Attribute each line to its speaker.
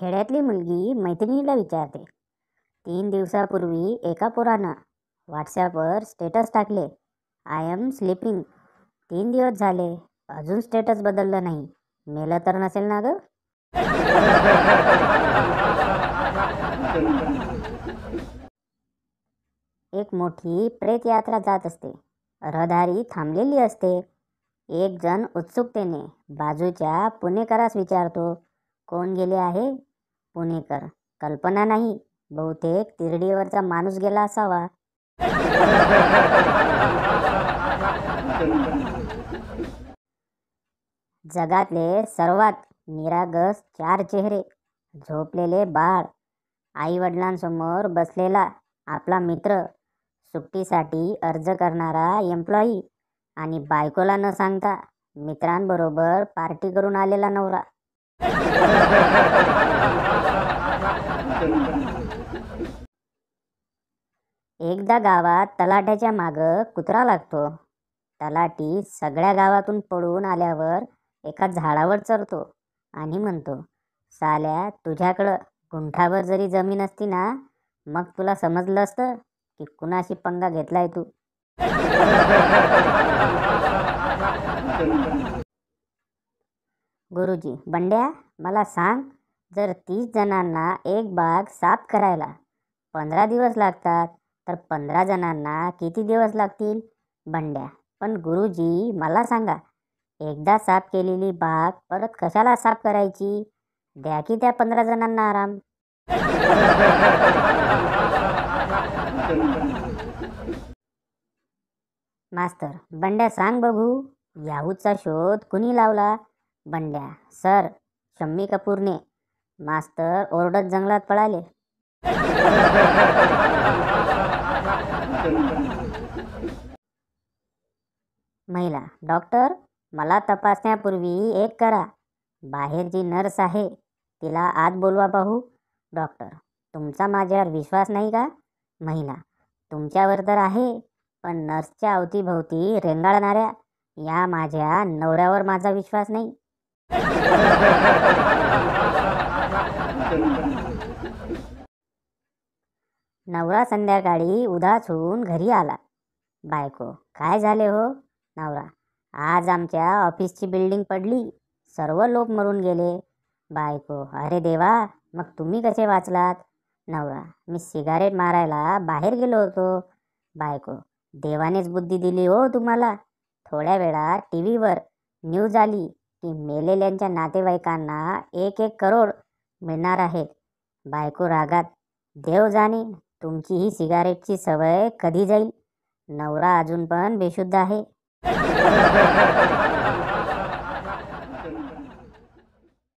Speaker 1: खेड्यातली मुलगी मैत्रिणीला विचारते तीन दिवसापूर्वी एका पोरानं व्हॉट्सॲपवर स्टेटस टाकले आय एम स्लीपिंग तीन दिवस झाले अजून स्टेटस बदललं नाही मेलं तर नसेल ना ग एक मोठी यात्रा जात असते रहदारी थांबलेली असते एक जण उत्सुकतेने बाजूच्या पुणेकरास विचारतो कोण गेले आहे पुणेकर कल्पना नाही बहुतेक तिरडीवरचा माणूस गेला असावा जगातले सर्वात निरागस चार चेहरे झोपलेले बाळ आईवडिलांसमोर बसलेला आपला मित्र सुट्टीसाठी अर्ज करणारा एम्प्लॉई आणि बायकोला न सांगता मित्रांबरोबर पार्टी करून आलेला नवरा एकदा गावात तलाट्याच्या माग कुत्रा लागतो तलाठी सगळ्या गावातून पळून आल्यावर एका झाडावर चरतो आणि म्हणतो साल्या तुझ्याकडं गुंठावर जरी जमीन असती ना मग तुला समजलं असतं की कुणाशी पंगा घेतलाय तू गुरुजी बंड्या मला सांग जर तीस जणांना एक बाग साफ करायला पंधरा दिवस लागतात तर पंधरा जणांना किती दिवस लागतील बंड्या पण गुरुजी मला सांगा एकदा साफ केलेली बाग परत कशाला साफ करायची द्या की त्या पंधरा जणांना आराम मास्तर बंड्या सांग बघू याहूचा शोध कुणी लावला बंड्या सर शम्मी कपूरने मास्तर ओरडत जंगलात पळाले महिला डॉक्टर मला तपासण्यापूर्वी एक करा बाहेर जी नर्स आहे तिला आत बोलवा पाहू डॉक्टर तुमचा माझ्यावर विश्वास नाही का महिला तुमच्यावर तर आहे पण नर्सच्या अवतीभोवती रेंगाळणाऱ्या या माझ्या नवऱ्यावर माझा विश्वास नाही नवरा संध्याकाळी उदास होऊन घरी आला बायको काय झाले हो नवरा आज आमच्या ऑफिसची बिल्डिंग पडली सर्व लोक मरून गेले बायको अरे देवा मग तुम्ही कसे वाचलात नवरा मी सिगारेट मारायला बाहेर गेलो होतो बायको देवानेच बुद्धी दिली हो तुम्हाला थोड्या वेळा टी व्हीवर न्यूज आली की मेलेल्यांच्या नातेवाईकांना एक एक करोड मिळणार आहे बायको रागात देव जाणे तुमची ही सिगारेटची सवय कधी जाईल नवरा अजून पण बेशुद्ध आहे